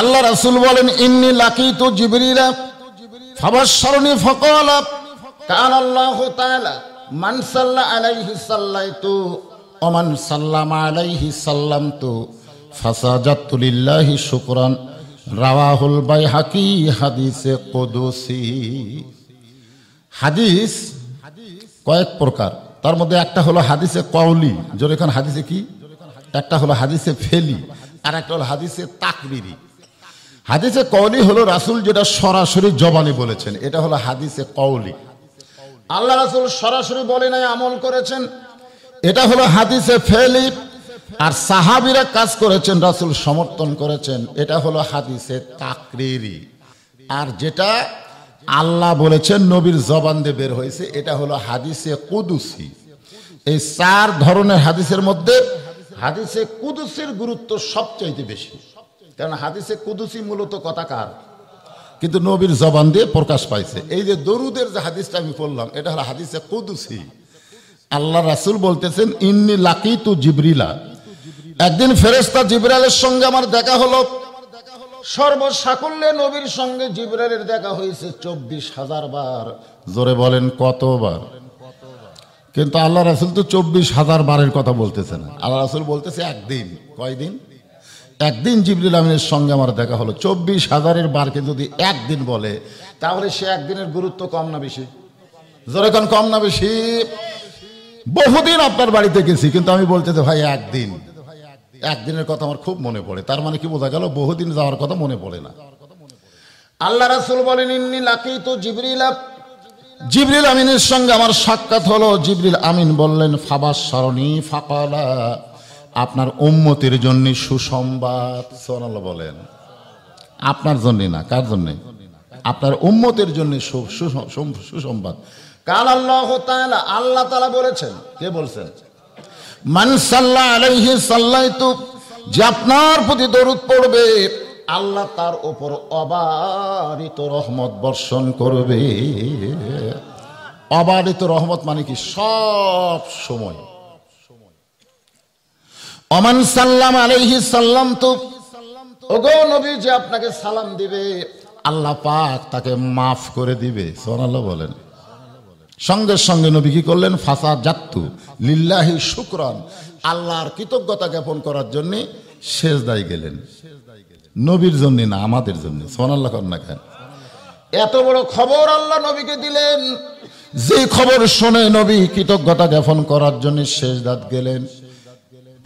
আল্লাহ রাসুল বলেন ইন্নি লাকি তু জিবরিলা ফাবাসরণি ফকল কান আল্লাহ তাআলা মান সাল্লা আলাইহি সাল্লাইতু ওমান সাল্লাম আলাইহি সাল্লাম তু ফাসাজাতু লিল্লাহি শুকরান রাওয়াহুল বাইহাকি হাদিসে কুদুসি হাদিস কয়েক প্রকার তার মধ্যে একটা হলো হাদিসে কওলি জোরে এখন হাদিসে কি একটা হলো হাদিসে ফেলি আর একটা হলো হাদিসে তাকবিরি হাদিসে কৌলি হলো রাসুল যেটা সরাসরি জবানি বলেছেন এটা হলো হাদিসে কৌলি আল্লাহ রাসুল সরাসরি বলে নাই আমল করেছেন এটা হলো হাদিসে ফেলি আর সাহাবিরা কাজ করেছেন রাসুল সমর্থন করেছেন এটা হলো হাদিসে তাকরিরি আর যেটা আল্লাহ বলেছেন নবীর জবান দিয়ে বের হয়েছে এটা হলো হাদিসে কুদুসি এই চার ধরনের হাদিসের মধ্যে হাদিসে কুদুসির গুরুত্ব সবচাইতে বেশি কারণ হাদিসে কুদুসি মূলত কথাকার কিন্তু নবীর জবান দিয়ে প্রকাশ পাইছে এই যে দরুদের যে হাদিসটা আমি পড়লাম এটা হলো হাদিসে কুদুসি আল্লাহ রাসুল বলতেছেন ইন্নি লাকি তু জিবরিলা একদিন ফেরেস্তা জিবরালের সঙ্গে আমার দেখা হলো সর্বসাকুল্যে নবীর সঙ্গে জিবরালের দেখা হয়েছে চব্বিশ হাজার বার জোরে বলেন কতবার কিন্তু আল্লাহ রাসুল তো চব্বিশ হাজার বারের কথা বলতেছে না আল্লাহ রাসুল বলতেছে একদিন কয়দিন একদিন জিবরুল আমিনের সঙ্গে আমার দেখা হলো চব্বিশ হাজারের বারকে যদি একদিন বলে তাহলে সে একদিনের গুরুত্ব কম না বেশি যেরকম কম না বেশি বহুদিন আপনার বাড়িতে গেছি কিন্তু আমি বলতে ভাই একদিন একদিনের কথা আমার খুব মনে পড়ে তার মানে কি বোঝা গেল বহুদিন যাওয়ার কথা মনে পড়ে না আল্লাহ রাসুল বলেন ইন্নি লাকি তো জিবরিল জিবরিল আমিনের সঙ্গে আমার সাক্ষাৎ হলো জিবরিল আমিন বললেন ফাবাস সরণি ফাকালা আপনার উম্মতির জন্য সুসংবাদ সোনাল বলেন আপনার জন্য না কার জন্য আপনার উম্মতের জন্য সুসংবাদ কাল আল্লাহ আল্লাহ তালা বলেছেন কে বলছেন মান সাল্লাহ আলহি সাল্লাইতু যে আপনার প্রতি দরুদ পড়বে আল্লাহ তার ওপর অবারিত রহমত বর্ষণ করবে অবারিত রহমত মানে কি সব সময় অমান সাল্লাম আলাইহি সাল্লাম তো ওগো নবী যে আপনাকে সালাম দিবে আল্লাহ পাক তাকে মাফ করে দিবে সোনাল বলেন সঙ্গে সঙ্গে নবী কি করলেন ফাঁসা জাত্তু লিল্লাহি শুক্রন আল্লাহর কৃতজ্ঞতা জ্ঞাপন করার জন্য শেষ দায় গেলেন নবীর জন্য না আমাদের জন্য সোনাল্লাহ কন্যা খান এত বড় খবর আল্লাহ নবীকে দিলেন যে খবর শুনে নবী কৃতজ্ঞতা জ্ঞাপন করার জন্য শেষ দাঁত গেলেন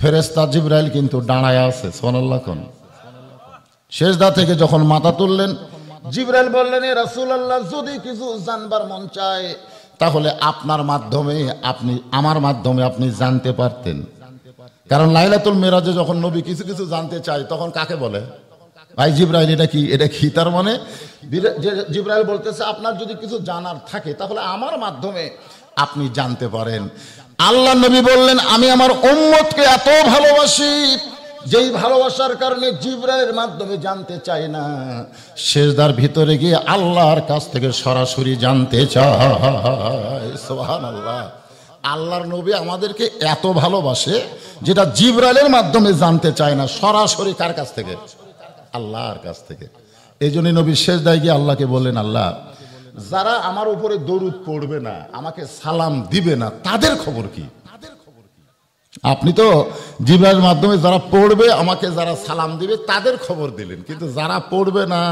ফেরেস্তা জিব্রাইল কিন্তু দাঁড়ায় আছে সোনাল্লাহ খন শেষদা থেকে যখন মাথা তুললেন জিব্রাইল বললেন আল্লাহ যদি কিছু জানবার মন চায় তাহলে আপনার মাধ্যমে আপনি আমার মাধ্যমে আপনি জানতে পারতেন কারণ লাইলাতুল মেরাজে যখন নবী কিছু কিছু জানতে চায় তখন কাকে বলে ভাই জিব্রাইল এটা কি এটা কি তার মানে জিব্রাইল বলতেছে আপনার যদি কিছু জানার থাকে তাহলে আমার মাধ্যমে আপনি জানতে পারেন আল্লাহ নবী বললেন আমি আমার উম্মতকে এত ভালোবাসি যেই ভালোবাসার কারণে জিব্রাইলের মাধ্যমে জানতে চাই না শেষদার ভিতরে গিয়ে আল্লাহর কাছ থেকে সরাসরি জানতে চাই সোহান আল্লাহ আল্লাহর নবী আমাদেরকে এত ভালোবাসে যেটা জিব্রাইলের মাধ্যমে জানতে চায় না সরাসরি কার কাছ থেকে আল্লাহর কাছ থেকে এই জন্যই নবী শেষদায় গিয়ে আল্লাহকে বললেন আল্লাহ যারা আমার উপরে দরুদ পড়বে না আমাকে সালাম দিবে না তাদের খবর কি আপনি তো জিব্রার মাধ্যমে যারা পড়বে আমাকে যারা সালাম দিবে তাদের খবর দিলেন কিন্তু যারা পড়বে না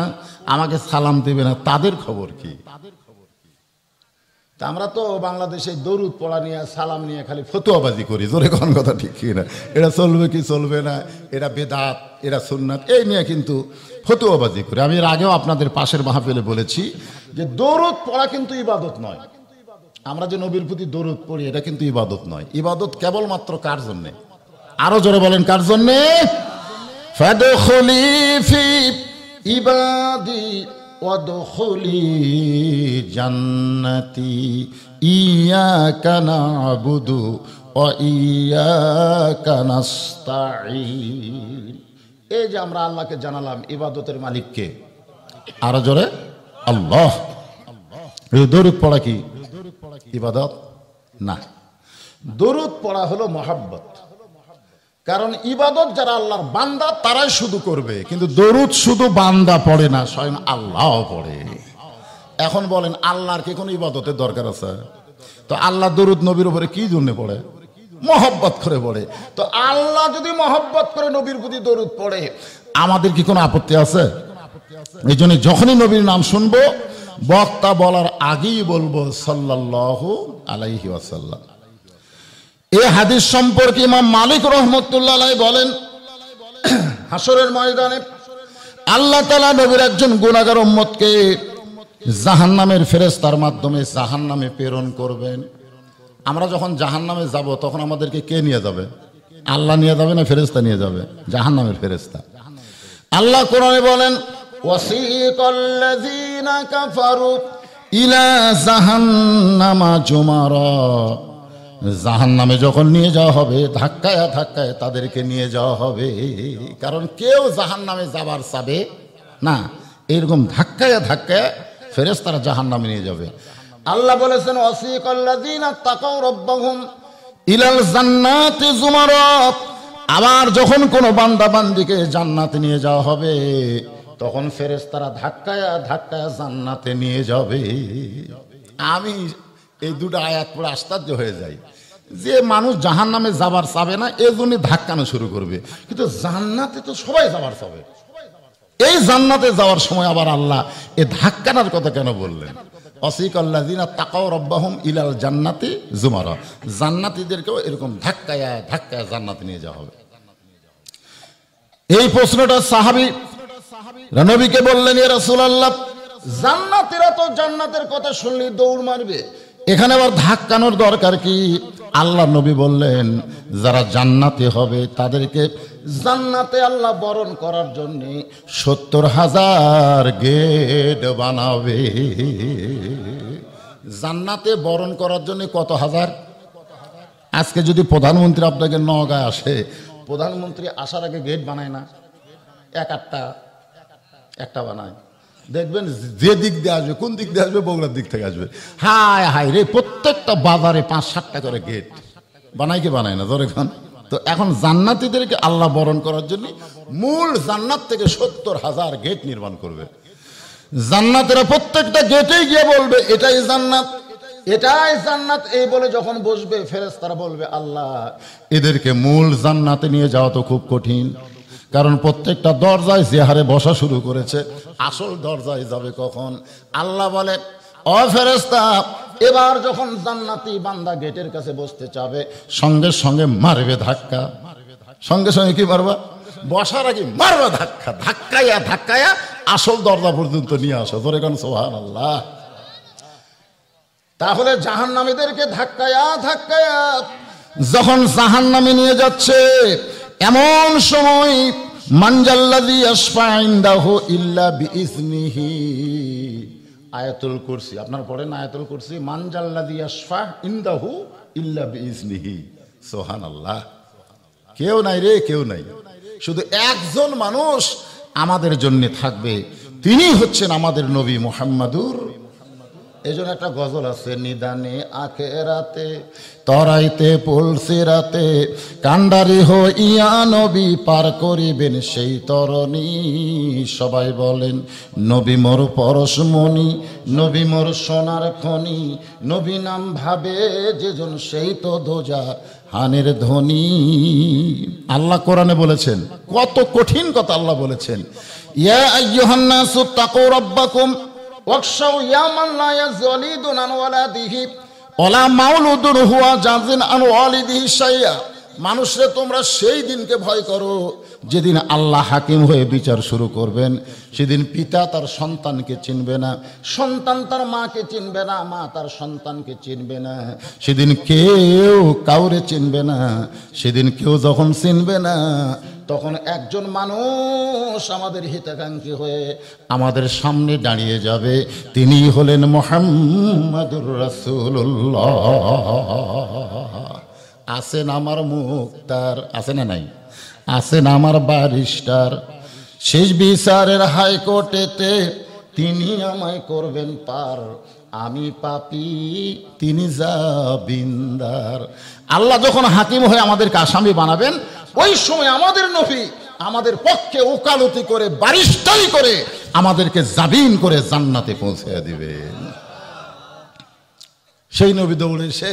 আমাকে সালাম দিবে না তাদের খবর কি তাদের তা আমরা তো বাংলাদেশে দরুদ পড়া নিয়ে সালাম নিয়ে খালি ফতুয়াবাজি করি জোরে কোন কথা ঠিক কি না এটা চলবে কি চলবে না এটা বেদাত এটা সুন্নাত এই নিয়ে কিন্তু ফতুয়াবাজি করি আমি এর আগেও আপনাদের পাশের মাহফিলে বলেছি যে দরুদ পড়া কিন্তু ইবাদত নয় আমরা যে নবীর প্রতি দরুদ পড়ি এটা কিন্তু ইবাদত নয় ইবাদত কেবলমাত্র কার জন্যে আরো জোরে বলেন কার জন্যে ইবাদি ওদখলি জান্নাতি ইয়া কানা আবুদু ও ইয়া কানাস্তাই এই যে আমরা আল্লাহকে জানালাম ইবাদতের মালিককে আরো জোরে আল্লাহ দরুদ পড়া কি ইবাদত না দরুদ পড়া হলো মহাব্বত কারণ ইবাদত যারা আল্লাহর বান্দা তারাই শুধু করবে কিন্তু দরুদ শুধু বান্দা পড়ে না স্বয়ং আল্লাহ পড়ে এখন বলেন আল্লাহর কি কোনো ইবাদতের দরকার আছে তো আল্লাহ দরুদ নবীর উপরে কি জন্য পড়ে মহব্বত করে পড়ে তো আল্লাহ যদি মহব্বত করে নবীর প্রতি দরুদ পড়ে আমাদের কি কোনো আপত্তি আছে এই জন্য যখনই নবীর নাম শুনবো বক্তা বলার আগেই বলবো সাল্লাহ আলাইহি ওয়াসাল্লাম এ হাদিস সম্পর্কে ইমাম মালিক রহমতুল্লাহ বলেন হাসরের ময়দানে আল্লাহ তালা নবীর একজন গুণাগার উম্মতকে জাহান নামের ফেরেস্তার মাধ্যমে জাহান নামে প্রেরণ করবেন আমরা যখন জাহান নামে যাব তখন আমাদেরকে কে নিয়ে যাবে আল্লাহ নিয়ে যাবে না ফেরেস্তা নিয়ে যাবে জাহান নামের ফেরেস্তা আল্লাহ কোরআনে বলেন ইলা জাহান্নামা জুমারা জাহান নামে যখন নিয়ে যাওয়া হবে ধাক্কায় ধাক্কায় তাদেরকে নিয়ে যাওয়া হবে কারণ কেউ জাহান নামে যাবার চাবে না এরকম ধাক্কায় ধাক্কায় ফেরেস তারা জাহান নামে নিয়ে যাবে আল্লাহ বলেছেন ইলাল জান্নাতে জুমারত আবার যখন কোনো বান্দা বান্দিকে জান্নাতে নিয়ে যাওয়া হবে তখন ফেরেস তারা ধাক্কায় ধাক্কায় জান্নাতে নিয়ে যাবে আমি এই দুটো আয়াত পড়ে আশ্চর্য হয়ে যায় যে মানুষ জাহান নামে যাবার চাবে না এই জন্য ধাক্কানো শুরু করবে কিন্তু জান্নাতে তো সবাই যাবার চাবে এই জান্নাতে যাওয়ার সময় আবার আল্লাহ এ ধাক্কানার কথা কেন বললেন অসিক আল্লাহিনা তাকাও রব্বাহম ইলাল জান্নাতি জুমার জান্নাতিদেরকেও এরকম ধাক্কায় ধাক্কায় জান্নাতে নিয়ে যাওয়া হবে এই প্রশ্নটা সাহাবি নবীকে বললেন এ রাসূলুল্লাহ জান্নাতীরা তো জান্নাতের কথা শুনলে দৌড় মারবে এখানে আবার ধাক্কানোর দরকার কি আল্লাহ নবী বললেন যারা জান্নাতে হবে তাদেরকে জান্নাতে আল্লাহ বরণ করার জন্য সত্তর হাজার গেট বানাবে জান্নাতে বরণ করার জন্য কত হাজার আজকে যদি প্রধানমন্ত্রী আপনাকে নগায় আসে প্রধানমন্ত্রী আসার আগে গেট বানায় না এক আটটা একটা বানায় দেখবেন যে দিক দিয়ে আসবে কোন দিক দিয়ে আসবে বগুড়ার দিক থেকে আসবে হায় হায় রে প্রত্যেকটা বাজারে পাঁচ সাতটা করে গেট বানাই কি বানায় না ধরে তো এখন জান্নাতিদেরকে আল্লাহ বরণ করার জন্য মূল জান্নাত থেকে সত্তর হাজার গেট নির্মাণ করবে জান্নাতেরা প্রত্যেকটা গেটেই গিয়ে বলবে এটাই জান্নাত এটাই জান্নাত এই বলে যখন বসবে ফেরেস তারা বলবে আল্লাহ এদেরকে মূল জান্নাতে নিয়ে যাওয়া তো খুব কঠিন কারণ প্রত্যেকটা দরজায় যে বসা শুরু করেছে আসল দরজায় যাবে কখন আল্লাহ বলে অফেরস্তা এবার যখন জান্নাতি বান্দা গেটের কাছে বসতে চাবে সঙ্গে সঙ্গে মারবে ধাক্কা সঙ্গে সঙ্গে কি মারবা বসার আগে মারবা ধাক্কা ধাক্কায়া ধাক্কায়া আসল দরজা পর্যন্ত নিয়ে আসো ধরে কেন সোহান আল্লাহ তাহলে জাহান্নামীদেরকে ধাক্কায়া ধাক্কায়া যখন জাহান্নামী নিয়ে যাচ্ছে এমন সময় মানজাল্লাদি আসফাইন্দাহ ইল্লা বিইজনিহি আয়াতুল কুরসি আপনার পড়েন আয়াতুল কুরসি মানজাল্লাদি আসফা ইন্দাহু ইল্লা বিইজনিহি সুবহানাল্লাহ কেউ নাই রে কেউ নাই শুধু একজন মানুষ আমাদের জন্য থাকবে তিনি হচ্ছেন আমাদের নবী মোহাম্মদুর এই জন্য একটা গজল আছে নিদানে আখে রাতে তরাইতে পুলসি রাতে কান্ডারি ইয়া নবী পার করিবেন সেই তরণী সবাই বলেন নবী মোর পরশমণি নবী মোর সোনার খনি নবী নাম ভাবে যেজন সেই তো ধোজা হানের ধ্বনি আল্লাহ কোরআনে বলেছেন কত কঠিন কথা আল্লাহ বলেছেন ইয়া আইয়ুহান্নাসু তাকু রাব্বাকুম واخشوا মানুষরে তোমরা সেই দিনকে ভয় করো যেদিন আল্লাহ হাকিম হয়ে বিচার শুরু করবেন সেদিন পিতা তার সন্তানকে চিনবে না সন্তান তার মাকে চিনবে না মা তার সন্তানকে চিনবে না সেদিন কেউ কাউরে চিনবে না সেদিন কেউ যখন চিনবে না তখন একজন মানুষ আমাদের হিতাকাঙ্ক্ষী হয়ে আমাদের সামনে দাঁড়িয়ে যাবে তিনি হলেন মোহাম্মদুর রাসুল্লাহ আছেন আমার মুখ তার আছে না নাই আছেন আমার বারিস্টার শেষ বিচারের হাইকোর্টেতে তিনি আমায় করবেন পার আমি পাপি তিনি যা বিন্দার আল্লাহ যখন হাকিম হয়ে আমাদেরকে আসামি বানাবেন ওই সময় আমাদের নফি আমাদের পক্ষে ওকালতি করে বারিস্তারি করে আমাদেরকে জাবিন করে জান্নাতে পৌঁছে দিবেন সেই নবী দৌড়ে সে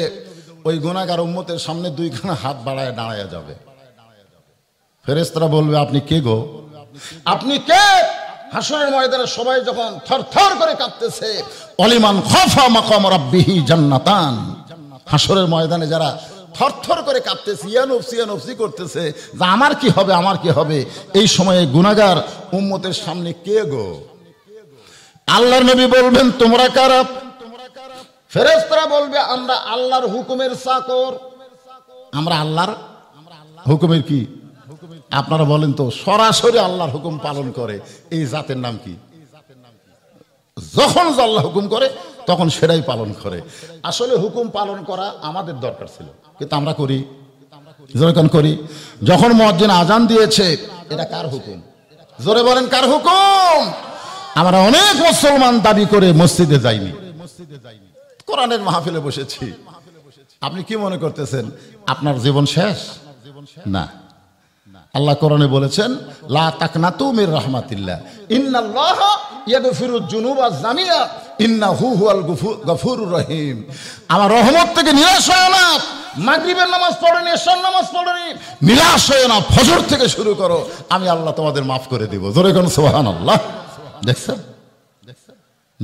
ওই গোনাগার উম্মতের সামনে দুইখানা হাত বাড়ায় দাঁড়ায় যাবে ফেরেস্তরা বলবে আপনি কে গো আপনি কে হাসনের ময়দানে সবাই যখন থরথর করে কাঁপতেছে অলিমান খফা মাকাম রাব্বিহি জান্নাতান হাসরের ময়দানে যারা থরথর করে কাঁপতেছে ইয়া ইয়া ইয়ানফসি করতেছে যে আমার কি হবে আমার কি হবে এই সময়ে গুনাগার উম্মতের সামনে কে গো আল্লাহর নবী বলবেন তোমরা কারা ফেরেস্তারা বলবে আমরা আল্লাহর হুকুমের চাকর আমরা আল্লাহর হুকুমের কি আপনারা বলেন তো সরাসরি আল্লাহর হুকুম পালন করে এই জাতের নাম কি যখন আল্লাহ হুকুম করে তখন সেটাই পালন করে আসলে হুকুম পালন করা আমাদের দরকার ছিল কিন্তু আমরা করি যখন করি যখন মজ্জিন আজান দিয়েছে এটা কার হুকুম জোরে বলেন কার হুকুম আমরা অনেক মুসলমান দাবি করে মসজিদে যাইনি কোরআনের মাহফিলে বসেছি আপনি কি মনে করতেছেন আপনার জীবন শেষ না আল্লাহ করণে বলেছেন লা তাকনাতু মির রাহমাতিল্লাহ ইন্নাল্লাহ ইয়াগফিরু যুনুবা জামিয়া ইন্নাহু হুয়াল গফুরুর রহিম আমার রহমত থেকে নিরাশ হয় না মাগরিবের নামাজ পড়েনি এশার নামাজ পড়েনি নিরাশ হয় না ফজর থেকে শুরু করো আমি আল্লাহ তোমাদের মাফ করে দেব জোরে কোন সুবহানাল্লাহ দেখছেন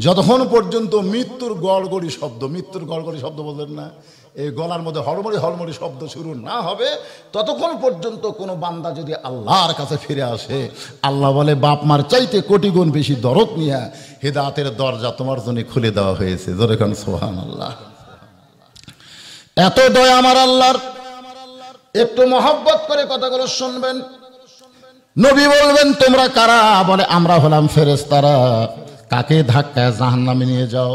যতক্ষণ পর্যন্ত মৃত্যুর গড়গড়ি শব্দ মৃত্যুর গড়গড়ি শব্দ বললেন না এই গলার মধ্যে হড়মড়ি হরমরি শব্দ শুরু না হবে ততক্ষণ পর্যন্ত কোনো বান্দা যদি আল্লাহর কাছে ফিরে আসে আল্লাহ বলে বাপ মার চাইতে কোটি গুণ বেশি দরদ নিয়ে হেদাতের দরজা তোমার জন্য খুলে দেওয়া হয়েছে যেরকম সোহান আল্লাহ এত দয়া আমার আল্লাহর একটু মহব্বত করে কথাগুলো শুনবেন নবী বলবেন তোমরা কারা বলে আমরা হলাম ফেরেস্তারা কাকে ধাক্কায় জাহান্নামে নিয়ে যাও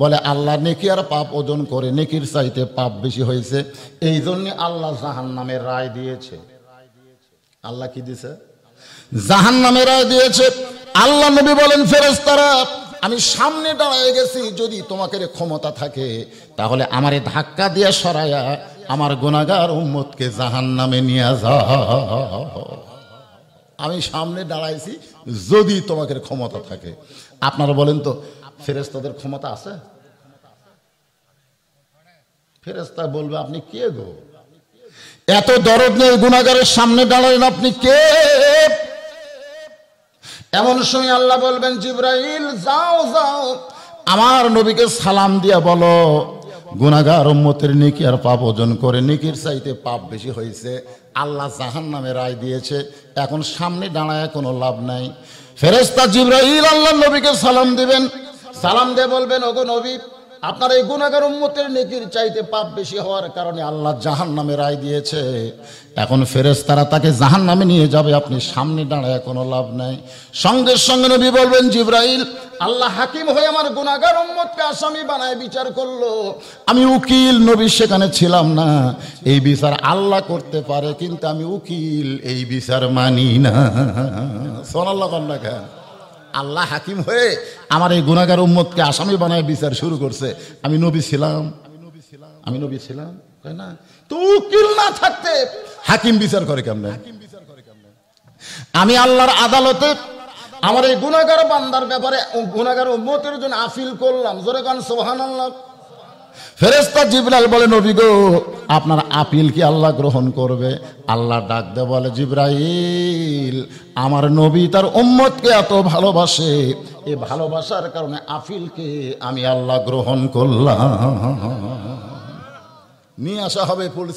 বলে আল্লাহ নেকি আর পাপ ওজন করে নেকির চাইতে পাপ বেশি হয়েছে এই জন্যে আল্লাহ জাহান নামের রায় দিয়েছে আল্লাহ কি দিছে জাহান নামের রায় দিয়েছে আল্লাহ নবী বলেন ফেরেস্তারা আমি সামনে দাঁড়ায় গেছি যদি তোমাকে ক্ষমতা থাকে তাহলে আমারে ধাক্কা দিয়ে সরায়া আমার গোনাগার উম্মতকে জাহান নামে নিয়ে যা আমি সামনে দাঁড়াইছি যদি তোমাকে ক্ষমতা থাকে আপনারা বলেন তো ফেরেস্তাদের ক্ষমতা আছে ফেরেস্তা বলবে আপনি কে গো এত দরদ নেই গুণাগারের সামনে দাঁড়ালেন আপনি কে এমন সময় আল্লাহ বলবেন জিব্রাইল যাও যাও আমার নবীকে সালাম দিয়া বলো গুণাগার উম্মতের নেকি আর পাপ ওজন করে নেকির চাইতে পাপ বেশি হয়েছে আল্লাহ জাহান নামে রায় দিয়েছে এখন সামনে দাঁড়ায় কোনো লাভ নাই ফেরেস্তা জিব্রাইল আল্লাহ নবীকে সালাম দিবেন সালাম দিয়ে বলবেন ওগো নবী আপনার এই গুণাগার উম্মতের নেকির চাইতে পাপ বেশি হওয়ার কারণে আল্লাহ জাহান নামে রায় দিয়েছে এখন ফেরেস তারা তাকে জাহান নামে নিয়ে যাবে আপনি সামনে দাঁড়ায় কোনো লাভ নাই সঙ্গে সঙ্গে নবী বলবেন জিব্রাইল আল্লাহ হাকিম হয়ে আমার গুণাগার উম্মতকে আসামি বানায় বিচার করলো আমি উকিল নবী সেখানে ছিলাম না এই বিচার আল্লাহ করতে পারে কিন্তু আমি উকিল এই বিচার মানি না সোনাল্লাহ কন্যা আল্লাহ হাকিম হয়ে আমার এই গুণাগার উম্মতকে আসামি বানায় বিচার শুরু করছে আমি নবী ছিলাম আমি নবী ছিলাম তাই না তো না থাকতে হাকিম বিচার করে কেমনে আমি আল্লাহর আদালতে আমার এই গুণাগার বান্দার ব্যাপারে গুণাগার উম্মতের জন্য আফিল করলাম জোরে গান সোহান আল্লাহ ফেরেস্তা জিবরাইল বলে নবী গো আপনার আপিল কি আল্লাহ গ্রহণ করবে আল্লাহ ডাক দে বলে জিব্রাইল আমার নবী তার উম্মতকে এত ভালোবাসে এ ভালোবাসার কারণে আফিলকে আমি আল্লাহ গ্রহণ করলাম নিয়ে আসা হবে পুলিশ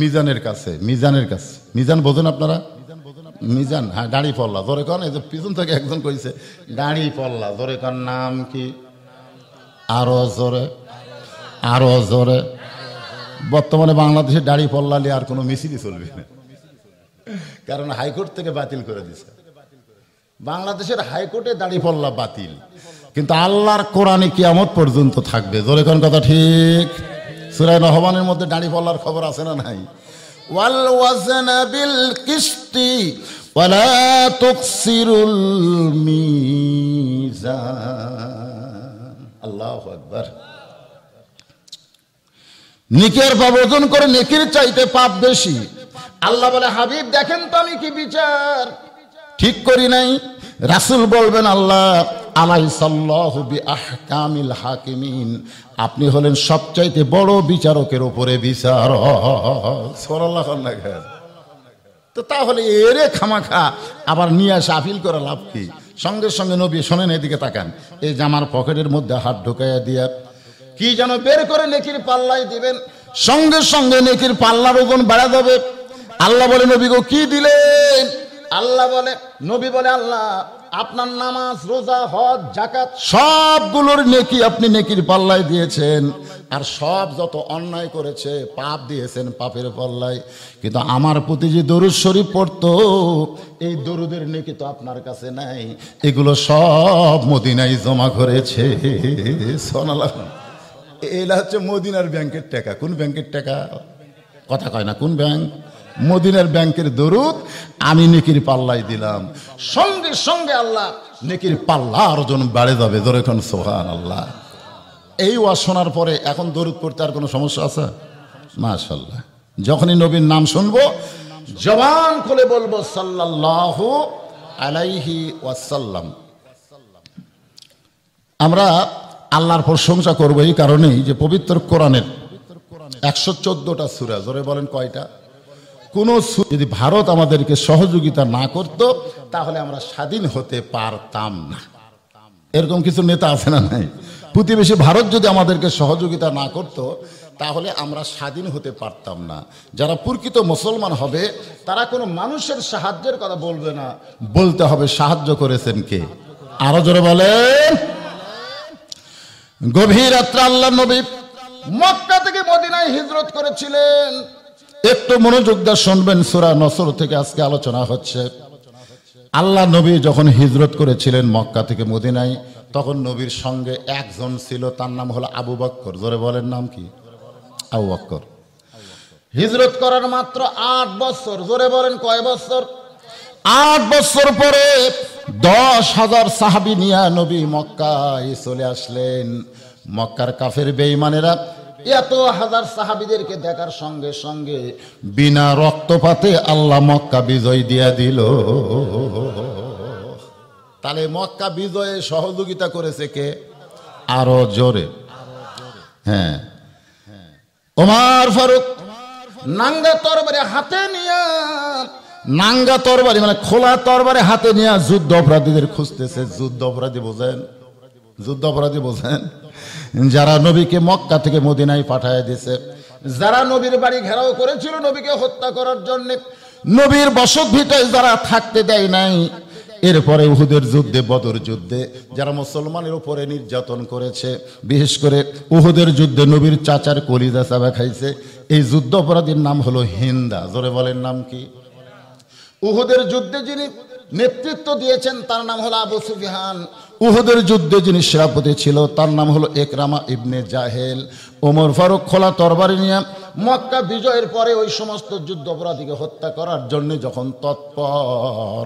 মিজানের কাছে মিজানের কাছে মিজান বোঝেন আপনারা মিজান হ্যাঁ দাঁড়ি পল্লা ধরে কন এই যে পিছন থেকে একজন কইছে দাঁড়ি পল্লা ধরে কন নাম কি আরো জোরে আরো জোরে বর্তমানে বাংলাদেশে দাঁড়ি পল্লা নিয়ে আর কোনো মিছিলই চলবে না কারণ হাইকোর্ট থেকে বাতিল করে দিছে বাংলাদেশের হাইকোর্টে দাড়ি পল্লা বাতিল কিন্তু আল্লাহর কোরআনে কিয়ামত পর্যন্ত থাকবে জোরে কোন কথা ঠিক সুরাই রহমানের মধ্যে দাড়ি পল্লার খবর আছে না নাই ওয়াল ওয়াজন বিল কিস্তি ওয়ালা তুকসিরুল মিজান আল্লাহু আকবার নিকের প্রবর্তন করে নেকির চাইতে পাপ বেশি আল্লাহ বলে হাবিব দেখেন তো আমি কি বিচার ঠিক করি নাই রাসুল বলবেন আল্লাহ আলাই হাকিমিন আপনি হলেন সবচাইতে বড় বিচারকের ওপরে বিচার তো তাহলে এরে খামাখা আবার নিয়ে আসে আপিল করা লাভ কি সঙ্গে সঙ্গে নবী শোনেন এদিকে তাকান এই জামার পকেটের মধ্যে হাত ঢুকাইয়া দিয়া কি যেন বের করে নেকির পাল্লাই দিবেন সঙ্গে সঙ্গে নেকির পাল্লার ওজন বেড়া যাবে আল্লাহ বলে নবী গো কি দিলেন আল্লাহ বলে নবী বলে আল্লাহ আপনার নামাজ রোজা হজ জাকাত সবগুলোর নেকি আপনি নেকির পাল্লায় দিয়েছেন আর সব যত অন্যায় করেছে পাপ দিয়েছেন পাপের পাল্লায় কিন্তু আমার প্রতি যে দরুদ শরীফ পড়ত এই দরুদের নেকি তো আপনার কাছে নাই এগুলো সব মদিনায় জমা করেছে সোনালা এলা হচ্ছে মদিনার ব্যাংকের টাকা কোন ব্যাংকের টাকা কথা কয় না কোন ব্যাংক মদিনের ব্যাংকের দরুদ আমি নেকির পাল্লাই দিলাম সঙ্গে সঙ্গে আল্লাহ নেকির পাল্লা অর্জন বাড়ে যাবে ধরে এখন সোহান আল্লাহ এই ওয়াজ শোনার পরে এখন দরুদ পড়তে আর কোনো সমস্যা আছে মাশাল্লাহ যখনই নবীর নাম শুনবো জবান খুলে বলবো সাল্লাল্লাহু আলাইহি ওয়াসাল্লাম আমরা আল্লাহর প্রশংসা করবো এই কারণেই যে পবিত্র কোরআনের একশো চোদ্দটা সুরা জোরে বলেন কয়টা কোনো যদি ভারত আমাদেরকে সহযোগিতা না করত তাহলে আমরা স্বাধীন হতে পারতাম না এরকম কিছু নেতা আছে না নাই প্রতিবেশী ভারত যদি আমাদেরকে সহযোগিতা না করত তাহলে আমরা স্বাধীন হতে পারতাম না যারা প্রকৃত মুসলমান হবে তারা কোনো মানুষের সাহায্যের কথা বলবে না বলতে হবে সাহায্য করেছেন কে আরো জোরে বলেন গভীর রাত্রে আল্লাহ নবী মক্কা থেকে মদিনায় হিজরত করেছিলেন একটু মনোযোগ দা শুনবেন সুরা নসর থেকে আজকে আলোচনা হচ্ছে আল্লাহ নবী যখন হিজরত করেছিলেন মক্কা থেকে মদিনায় তখন নবীর সঙ্গে একজন ছিল তার নাম হলো আবু বক্কর জোরে বলেন নাম কি আবু বক্কর হিজরত করার মাত্র আট বছর জোরে বলেন কয় বছর আট বছর পরে দশ হাজার সাহাবি নিয়া নবী মক্কা চলে আসলেন মক্কার কাফের বেইমানেরা এত হাজার সাহাবিদেরকে দেখার সঙ্গে সঙ্গে বিনা রক্তপাতে আল্লাহ মক্কা বিজয় দিয়া দিল তাহলে মক্কা বিজয়ে সহযোগিতা করেছে কে আরো জোরে হ্যাঁ ওমার ফারুক নাঙ্গা তরবারে হাতে নিয়ে নাঙ্গা তরবারি মানে খোলা তরবারে হাতে নিয়ে যুদ্ধ অপরাধীদের খুঁজতেছে যুদ্ধ অপরাধী বোঝেন যুদ্ধ অপরাধী বোঝেন যারা নবীকে মক্কা থেকে মদিনায় পাঠায় দিছে যারা নবীর বাড়ি ঘেরাও করেছিল নবীকে হত্যা করার জন্য নবীর বসত ভিটায় যারা থাকতে দেয় নাই এরপরে উহুদের যুদ্ধে বদর যুদ্ধে যারা মুসলমানের উপরে নির্যাতন করেছে বিশেষ করে উহুদের যুদ্ধে নবীর চাচার কলিজা চাবা খাইছে এই যুদ্ধ অপরাধীর নাম হলো হিন্দা জোরে বলেন নাম কি উহুদের যুদ্ধে যিনি নেতৃত্ব দিয়েছেন তার নাম হলো আবু সুফিহান উহদের যুদ্ধে যিনি সেনাপতি ছিল তার নাম হলো একরামা ইবনে জাহেল ওমর ফারুক খোলা তরবারি নিয়ে মক্কা বিজয়ের পরে ওই সমস্ত যুদ্ধ অপরাধীকে হত্যা করার জন্য যখন তৎপর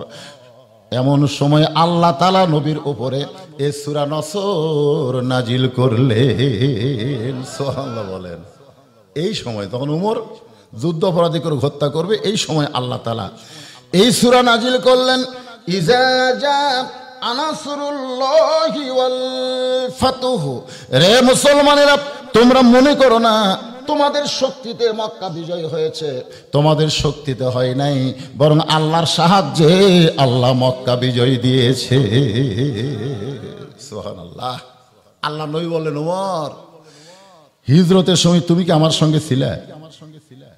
এমন সময় আল্লাহ তালা নবীর উপরে এ সুরা নসর নাজিল করলেন সোহাল্লা বলেন এই সময় তখন উমর যুদ্ধ অপরাধী করে হত্যা করবে এই সময় আল্লাহ তালা এই সুরা নাজিল করলেন ইজা রে মুসলমানেরা তোমরা মনে করো না তোমাদের শক্তিতে মক্কা বিজয় হয়েছে তোমাদের শক্তিতে হয় নাই বরং আল্লাহর সাহায্যে আল্লাহ মক্কা বিজয় দিয়েছে আল্লাহ আল্লাহ নই বলেন ওমর হিজরতের সময় তুমি কি আমার সঙ্গে ছিলে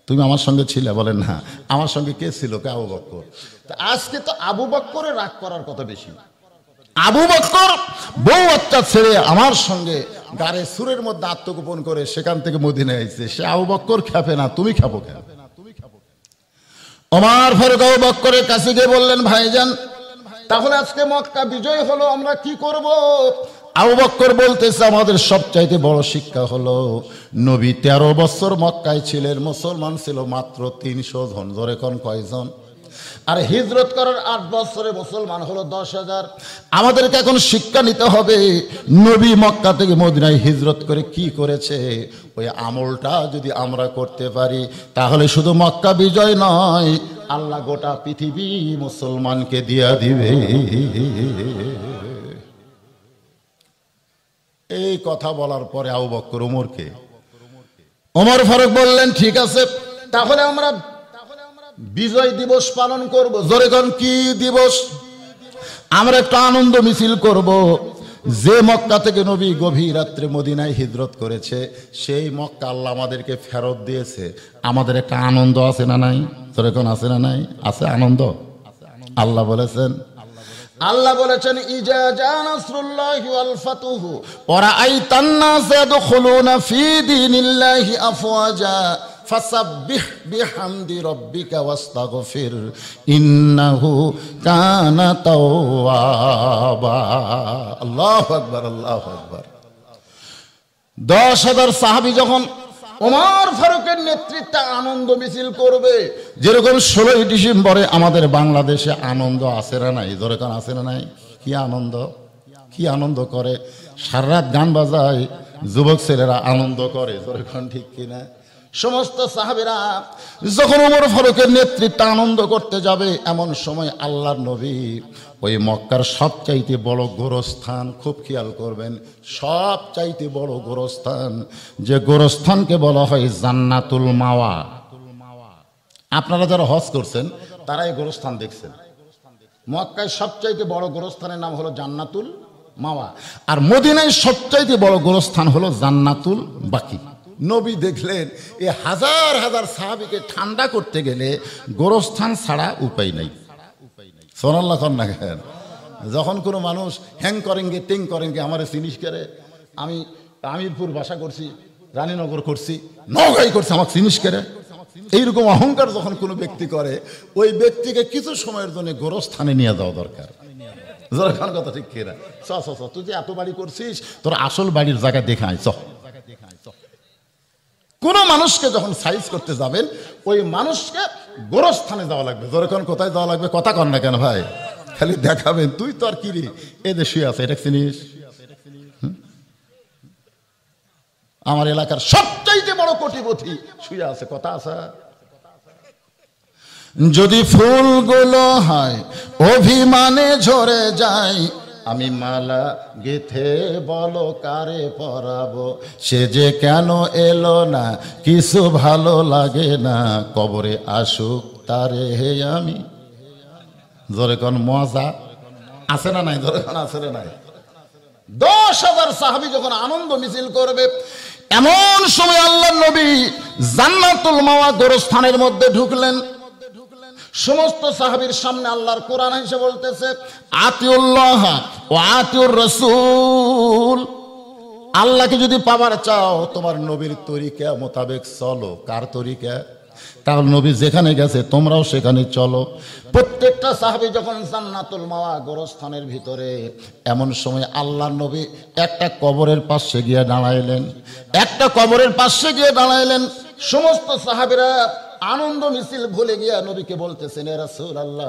তুমি আমার সঙ্গে ছিলে বলেন না আমার সঙ্গে কে ছিল কে আবু বক্কর আজকে তো আবু বক্করে রাগ করার কথা বেশি আবু বক্কর বউ বাচ্চা ছেড়ে আমার সঙ্গে গাড়ে সুরের মধ্যে আত্মগোপন করে সেখান থেকে মদিনে আইছে সে আবু বক্কর খেপে না তুমি খাবো কেন অমার ফারুক আবু বক্করের কাছে গিয়ে বললেন ভাইজান তাহলে আজকে মক্কা বিজয় হলো আমরা কি করব আবু বক্কর বলতেছে আমাদের সবচাইতে বড় শিক্ষা হলো নবী তেরো বছর মক্কায় ছিলেন মুসলমান ছিল মাত্র তিনশো জন ধরে কন কয়জন আর হিজরত করার আট বছরে মুসলমান হলো দশ হাজার আমাদেরকে এখন শিক্ষা নিতে হবে নবী মক্কা থেকে মদিনায় হিজরত করে কি করেছে ওই আমলটা যদি আমরা করতে পারি তাহলে শুধু মক্কা বিজয় নয় আল্লাহ গোটা পৃথিবী মুসলমানকে দিয়া দিবে এই কথা বলার পরে আবু বক্কর ওমরকে ওমর ফারুক বললেন ঠিক আছে তাহলে আমরা বিজয় দিবস পালন করব জোরে কি দিবস আমরা একটা আনন্দ মিছিল করব যে মক্কা থেকে নবী গভীর রাত্রে মদিনায় হিজরত করেছে সেই মক্কা আল্লাহ আমাদেরকে ফেরত দিয়েছে আমাদের একটা আনন্দ আছে না নাই তোর এখন আছে না নাই আছে আনন্দ আল্লাহ বলেছেন আল্লাহ বলেছেন ইজা জানাসুল্লাহি ওয়াল ফাতুহু ওয়া রাআইতান নাসা ফি দীনিল্লাহি আফওয়াজা ফাসাব্বিহ বিহামদি রব্বিকা ওয়াস্তাগফির ইন্নাহু কানা তাওয়াবা আল্লাহু আকবার আল্লাহু আকবার দশ হাজার সাহাবি যখন ওমর ফারুকের নেতৃত্বে আনন্দ মিছিল করবে যেরকম ষোলোই ডিসেম্বরে আমাদের বাংলাদেশে আনন্দ আছে না নাই দরকার আছে না নাই কি আনন্দ কি আনন্দ করে সারা রাত গান বাজায় যুবক ছেলেরা আনন্দ করে দরকার ঠিক কিনা সমস্ত সাহাবেরা যখন উমর ফারুকের নেতৃত্বে আনন্দ করতে যাবে এমন সময় আল্লাহর নবী ওই মক্কার সবচাইতে বড় গোরস্থান খুব খেয়াল করবেন সবচাইতে বড় গোরস্থান যে গোরস্থানকে বলা হয় জান্নাতুল মাওয়া আপনারা যারা হজ করছেন তারাই গোরস্থান দেখছেন মক্কায় সবচাইতে বড় গোরস্থানের নাম হলো জান্নাতুল মাওয়া আর মদিনায় সবচাইতে বড় গোরস্থান হলো জান্নাতুল বাকি নবী দেখলেন এ হাজার হাজার সাহাবিকে ঠান্ডা করতে গেলে গোরস্থান ছাড়া উপায় নাই সোনাল্লা কন্যা খেন যখন কোনো মানুষ হ্যাং করেন গে টেং করেন গে আমার চিনিস করে আমি আমিরপুর বাসা করছি রানীনগর করছি নগাই করছে আমার চিনিস করে এইরকম অহংকার যখন কোনো ব্যক্তি করে ওই ব্যক্তিকে কিছু সময়ের জন্য গোরস্থানে নিয়ে যাওয়া দরকার খান কথা ঠিক কেনা চ তুই যে এত বাড়ি করছিস তোর আসল বাড়ির জায়গা দেখায় চ কোনো মানুষকে যখন সাইজ করতে যাবেন ওই মানুষকে গোরস্থানে যাওয়া লাগবে যখন কোথায় যাওয়া লাগবে কথা কন না কেন ভাই খালি দেখাবেন তুই তো আর কিরে এদের শুয়ে আছে এটা চিনিস আমার এলাকার সবচাইতে বড় কোটিপতি শুয়ে আছে কথা আছে যদি ফুলগুলো হয় অভিমানে ঝরে যায় আমি মালা গেথে বলো কারে পরাবো সে যে কেন এলো না কিছু ভালো লাগে না কবরে আসুক তারে হে আমি ধরে কোন মজা আছে না নাই ধরে কোন আছে নাই দশ হাজার সাহাবি যখন আনন্দ মিছিল করবে এমন সময় আল্লাহ নবী জান্নাতুল মাওয়া গোরস্থানের মধ্যে ঢুকলেন সমস্ত সাহাবির সামনে আল্লাহর কোরআন হিসেবে বলতেছে আতিউল্লাহ আতুর আল্লাহকে যদি পাবার চাও তোমার নবীর তরিকা মোতাবেক চলো কার তরিকা তাহলে নবী যেখানে গেছে তোমরাও সেখানে চলো প্রত্যেকটা সাহাবি যখন জান্নাতুল মাওয়া গোরস্থানের ভিতরে এমন সময় আল্লাহ নবী একটা কবরের পাশে গিয়ে দাঁড়াইলেন একটা কবরের পাশে গিয়ে দাঁড়াইলেন সমস্ত সাহাবিরা আনন্দ মিছিল ভুলে গিয়া নবীকে বলতেছেন রাসুল আল্লাহ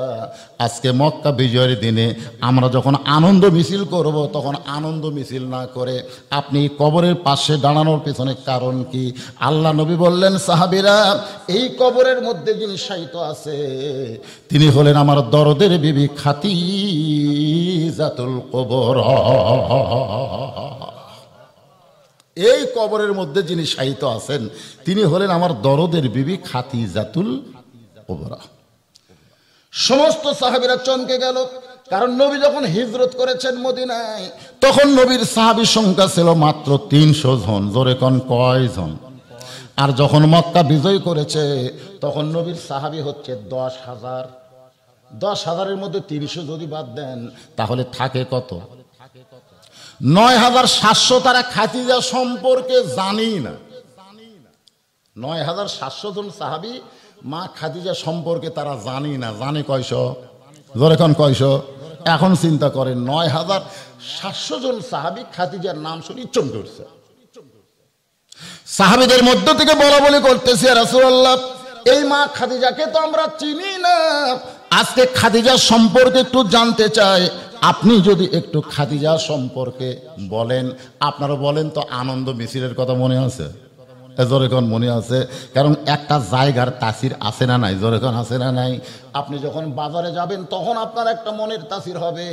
আজকে মক্কা বিজয়ের দিনে আমরা যখন আনন্দ মিছিল করব তখন আনন্দ মিছিল না করে আপনি কবরের পাশে দাঁড়ানোর পেছনে কারণ কি আল্লাহ নবী বললেন সাহাবিরা এই কবরের মধ্যে যিনি সাহিত্য আছে তিনি হলেন আমার দরদের বিবি খাতি জাতুল কবর এই কবরের মধ্যে যিনি সাহিত আছেন তিনি হলেন আমার দরদের বিবি খাতি জাতুল সমস্ত সাহাবিরা চমকে গেল কারণ নবী যখন হিজরত করেছেন মদিনায় তখন নবীর সাহাবির সংখ্যা ছিল মাত্র তিনশো জন জোরে কন কয়জন আর যখন মক্কা বিজয় করেছে তখন নবীর সাহাবি হচ্ছে দশ হাজার দশ হাজারের মধ্যে তিনশো যদি বাদ দেন তাহলে থাকে কত নয় হাজার সাতশো তারা খাতিজা সম্পর্কে জানি না নয় হাজার সাতশো জন সাহাবি মা খাদিজা সম্পর্কে তারা জানি না জানে কয়শ ধরেখন কয়শ এখন চিন্তা করেন নয় হাজার সাতশো জন সাহাবি খাদিজার নাম শুনি ইচ্ছম করছে সাহাবিদের মধ্য থেকে বলা বলি করতেছে রাসুল্লাহ এই মা খাদিজাকে তো আমরা চিনি না আজকে খাদিজা সম্পর্কে একটু জানতে চাই আপনি যদি একটু খাদিজা সম্পর্কে বলেন আপনারা বলেন তো আনন্দ মিছিলের কথা মনে আছে জোরেখন মনে আছে কারণ একটা জায়গার তাসির আছে না নাই জোরেখন আছে না নাই আপনি যখন বাজারে যাবেন তখন আপনার একটা মনের তাসির হবে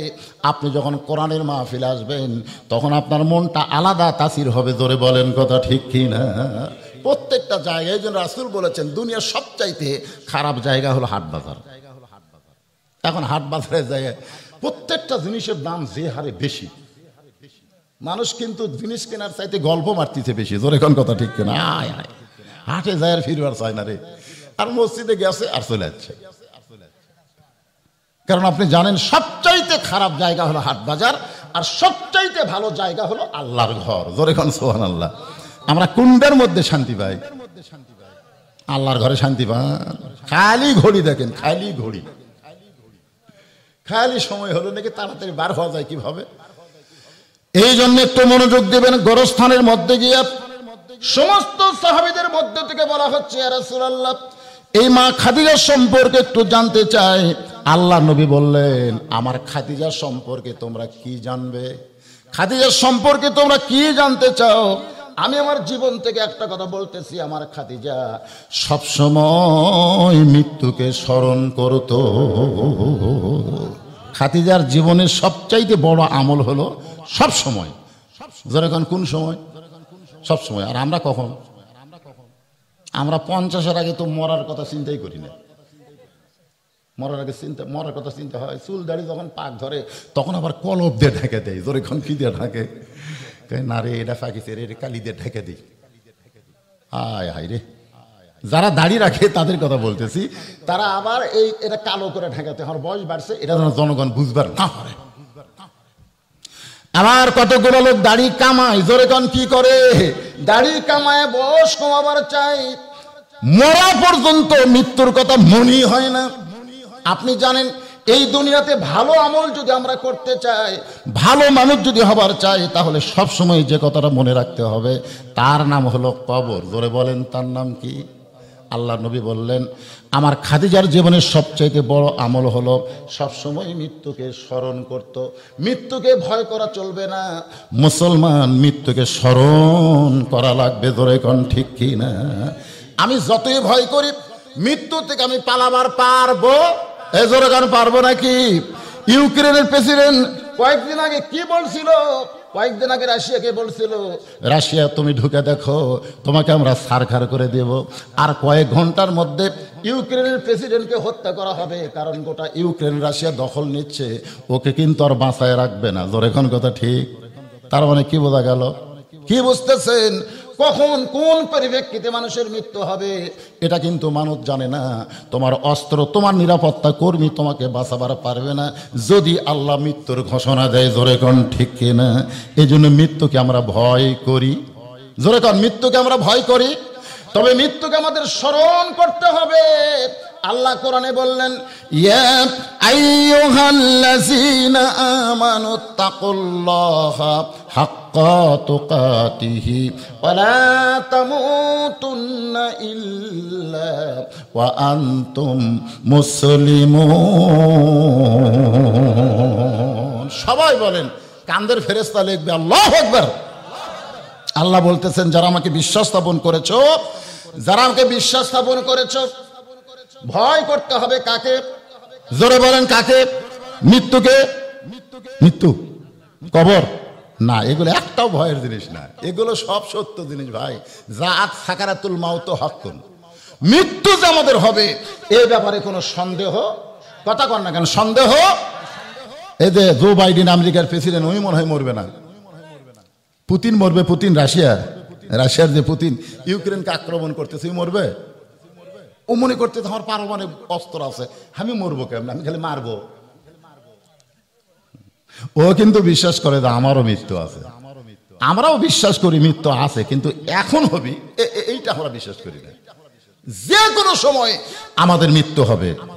আপনি যখন কোরআনের মাহফিল আসবেন তখন আপনার মনটা আলাদা তাসির হবে জোরে বলেন কথা ঠিক কি না প্রত্যেকটা জায়গায় যেন রাসুল বলেছেন দুনিয়ার সবচাইতে খারাপ জায়গা হলো হাট বাজার এখন হাট বাজারের জায়গায় প্রত্যেকটা জিনিসের দাম যে হারে বেশি মানুষ কিন্তু জিনিস কেনার চাইতে গল্প মারতেছে বেশি জোরে কোন কথা ঠিক কেনা হাটে যায় আর ফিরবার চায় না রে আর মসজিদে গেছে আর চলে যাচ্ছে কারণ আপনি জানেন সবচাইতে খারাপ জায়গা হলো হাট বাজার আর সবচাইতে ভালো জায়গা হলো আল্লাহর ঘর জোরে কোন সোহান আল্লাহ আমরা কুণ্ডের মধ্যে শান্তি পাই আল্লাহর ঘরে শান্তি পান খালি ঘড়ি দেখেন খালি ঘড়ি খালি সময় হলো নাকি তাড়াতাড়ি বার হওয়া যায় কিভাবে এই জন্য একটু মনোযোগ দেবেন গরস্থানের মধ্যে গিয়ে সমস্ত সাহাবিদের মধ্যে থেকে বলা হচ্ছে এই মা খাদিজার সম্পর্কে একটু জানতে চাই আল্লাহ নবী বললেন আমার খাদিজার সম্পর্কে তোমরা কি জানবে খাদিজার সম্পর্কে তোমরা কি জানতে চাও আমি আমার জীবন থেকে একটা কথা বলতেছি আমার খাদিজা সবসময় মৃত্যুকে স্মরণ করত খাতিজার জীবনের সবচাইতে বড় আমল হলো সব সময় ধরে কোন সময় সব সময় আর আমরা কখন আমরা পঞ্চাশের আগে তো মরার কথা চিন্তাই করি না মরার আগে চিন্তা মরার কথা চিন্তা হয় চুল দাড়ি যখন পাক ধরে তখন আবার কলপ দিয়ে ঢেকে দেয় জোরে কি দিয়ে ঢাকে না রে এটা পাকিস্তান কালিদের ঢেকে দিই আয় হায় রে যারা দাড়ি রাখে তাদের কথা বলতেছি তারা আবার এই এটা কালো করে ঢাকাতে হওয়ার বয়স বাড়ছে এটা যেন জনগণ বুঝবার না পারে আমার কতগুলো লোক দাড়ি কামায় জোরে কন কি করে দাড়ি কামায় বয়স কমাবার চাই মরা পর্যন্ত মৃত্যুর কথা মনি হয় না আপনি জানেন এই দুনিয়াতে ভালো আমল যদি আমরা করতে চাই ভালো মানুষ যদি হবার চাই তাহলে সব সময় যে কথাটা মনে রাখতে হবে তার নাম হলো কবর বলে বলেন তার নাম কি আল্লাহ নবী বললেন আমার খাদিজার জীবনের সবচাইতে বড় আমল হলো সবসময় মৃত্যুকে স্মরণ করত মৃত্যুকে ভয় করা চলবে না মুসলমান মৃত্যুকে স্মরণ করা লাগবে ধরে কন ঠিক কি না আমি যতই ভয় করি মৃত্যু থেকে আমি পালাবার পারবো এজোরে কারণ পারবো নাকি ইউক্রেনের প্রেসিডেন্ট কয়েকদিন আগে কি বলছিল কয়েকদিন আগে রাশিয়াকে বলছিল রাশিয়া তুমি ঢুকে দেখো তোমাকে আমরা সারখার করে দেব আর কয়েক ঘন্টার মধ্যে ইউক্রেনের প্রেসিডেন্টকে হত্যা করা হবে কারণ গোটা ইউক্রেন রাশিয়া দখল নিচ্ছে ওকে কিন্তু আর বাঁচায় রাখবে না জোর কথা ঠিক তার মানে কি বোঝা গেল কি বুঝতেছেন কখন কোন পরিপ্রেক্ষিতে মানুষের মৃত্যু হবে এটা কিন্তু মানুষ জানে না তোমার অস্ত্র তোমার নিরাপত্তা কর্মী তোমাকে বাঁচাবার পারবে না যদি আল্লাহ মৃত্যুর ঘোষণা দেয় জোরে কন ঠিক কিনা এই জন্য মৃত্যুকে আমরা ভয় করি জোরে কন মৃত্যুকে আমরা ভয় করি তবে মৃত্যুকে আমাদের স্মরণ করতে হবে আল্লাহ কোরআনে বললেন মুসলিম সবাই বলেন কান্দের ফেরেস্তা লিখবে আল্লাহ একবার আল্লাহ বলতেছেন যারা আমাকে বিশ্বাস স্থাপন করেছ যারা আমাকে বিশ্বাস স্থাপন করেছ ভয় করতে হবে কাকে জোরে বলেন কাকে মৃত্যুকে মৃত্যু কবর না এগুলো একটাও ভয়ের জিনিস না এগুলো সব সত্য জিনিস ভাই যা আজ সাকারাতুল মাউত হকুন মৃত্যু যে আমাদের হবে এ ব্যাপারে কোনো সন্দেহ কথা কর না কেন সন্দেহ এই যে জো বাইডেন আমেরিকার প্রেসিডেন্ট ওই মনে হয় মরবে না পুতিন মরবে পুতিন রাশিয়ার রাশিয়ার যে পুতিন ইউক্রেনকে আক্রমণ করতেছে মরবে ও মনে করতে আমার পারমাণবিক অস্ত্র আছে আমি মরবো কেমন আমি খালি মারব ও কিন্তু বিশ্বাস করে যে আমারও মৃত্যু আছে আমরাও বিশ্বাস করি মৃত্যু আছে কিন্তু এখন হবি এইটা আমরা বিশ্বাস করি না যে কোনো সময় আমাদের মৃত্যু হবে